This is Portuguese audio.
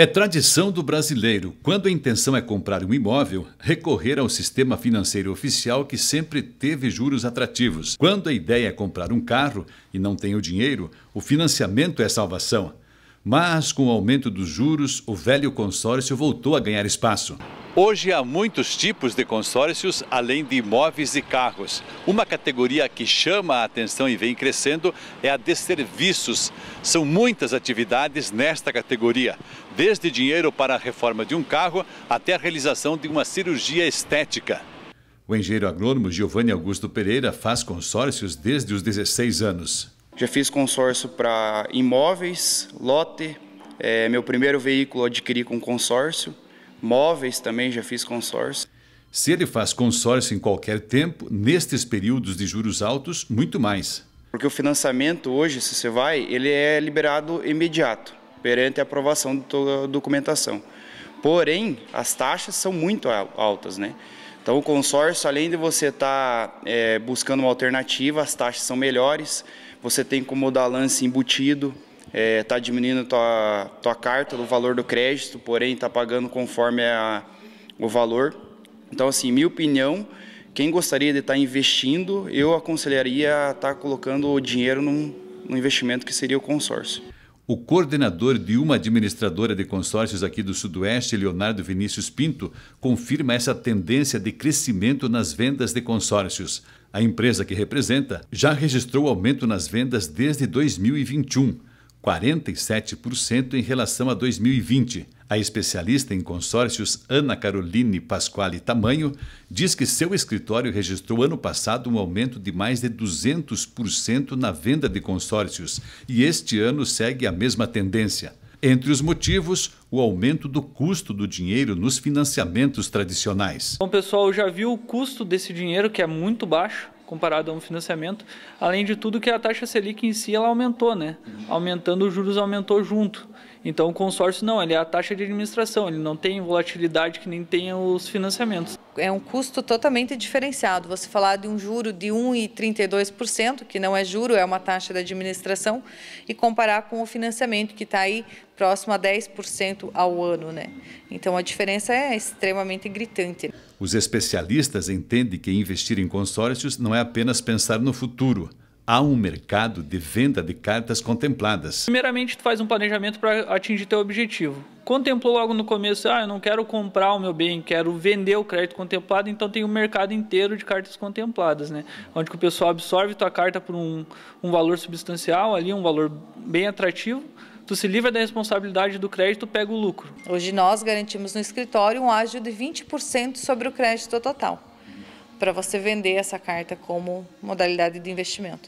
É tradição do brasileiro, quando a intenção é comprar um imóvel, recorrer ao sistema financeiro oficial que sempre teve juros atrativos. Quando a ideia é comprar um carro e não tem o dinheiro, o financiamento é salvação. Mas, com o aumento dos juros, o velho consórcio voltou a ganhar espaço. Hoje há muitos tipos de consórcios, além de imóveis e carros. Uma categoria que chama a atenção e vem crescendo é a de serviços. São muitas atividades nesta categoria, desde dinheiro para a reforma de um carro até a realização de uma cirurgia estética. O engenheiro agrônomo Giovanni Augusto Pereira faz consórcios desde os 16 anos. Já fiz consórcio para imóveis, lote. É, meu primeiro veículo adquiri com consórcio Móveis também já fiz consórcio. Se ele faz consórcio em qualquer tempo, nestes períodos de juros altos, muito mais. Porque o financiamento hoje, se você vai, ele é liberado imediato, perante a aprovação de toda a documentação. Porém, as taxas são muito altas, né? Então, o consórcio, além de você estar tá, é, buscando uma alternativa, as taxas são melhores, você tem como dar lance embutido, está é, diminuindo tua, tua carta, o valor do crédito, porém está pagando conforme a, o valor. Então, assim, minha opinião, quem gostaria de estar tá investindo, eu aconselharia a estar tá colocando o dinheiro num, num investimento que seria o consórcio. O coordenador de uma administradora de consórcios aqui do Sudoeste, Leonardo Vinícius Pinto, confirma essa tendência de crescimento nas vendas de consórcios. A empresa que representa já registrou aumento nas vendas desde 2021 47% em relação a 2020. A especialista em consórcios Ana Caroline Pasquale Tamanho diz que seu escritório registrou ano passado um aumento de mais de 200% na venda de consórcios e este ano segue a mesma tendência. Entre os motivos, o aumento do custo do dinheiro nos financiamentos tradicionais. Bom, pessoal, já viu o custo desse dinheiro que é muito baixo comparado a um financiamento. Além de tudo que a taxa Selic em si ela aumentou, né? Aumentando os juros aumentou junto. Então o consórcio não, ele é a taxa de administração, ele não tem volatilidade que nem tem os financiamentos. É um custo totalmente diferenciado. Você falar de um juro de 1,32%, que não é juro, é uma taxa de administração, e comparar com o financiamento que está aí próximo a 10% ao ano, né? Então a diferença é extremamente gritante. Os especialistas entendem que investir em consórcios não é apenas pensar no futuro há um mercado de venda de cartas contempladas. Primeiramente, tu faz um planejamento para atingir teu objetivo. Contemplou logo no começo, ah, eu não quero comprar o meu bem, quero vender o crédito contemplado, então tem um mercado inteiro de cartas contempladas, né? Onde o pessoal absorve tua carta por um, um valor substancial ali, um valor bem atrativo, tu se livra da responsabilidade do crédito, pega o lucro. Hoje nós garantimos no escritório um ágio de 20% sobre o crédito total, para você vender essa carta como modalidade de investimento.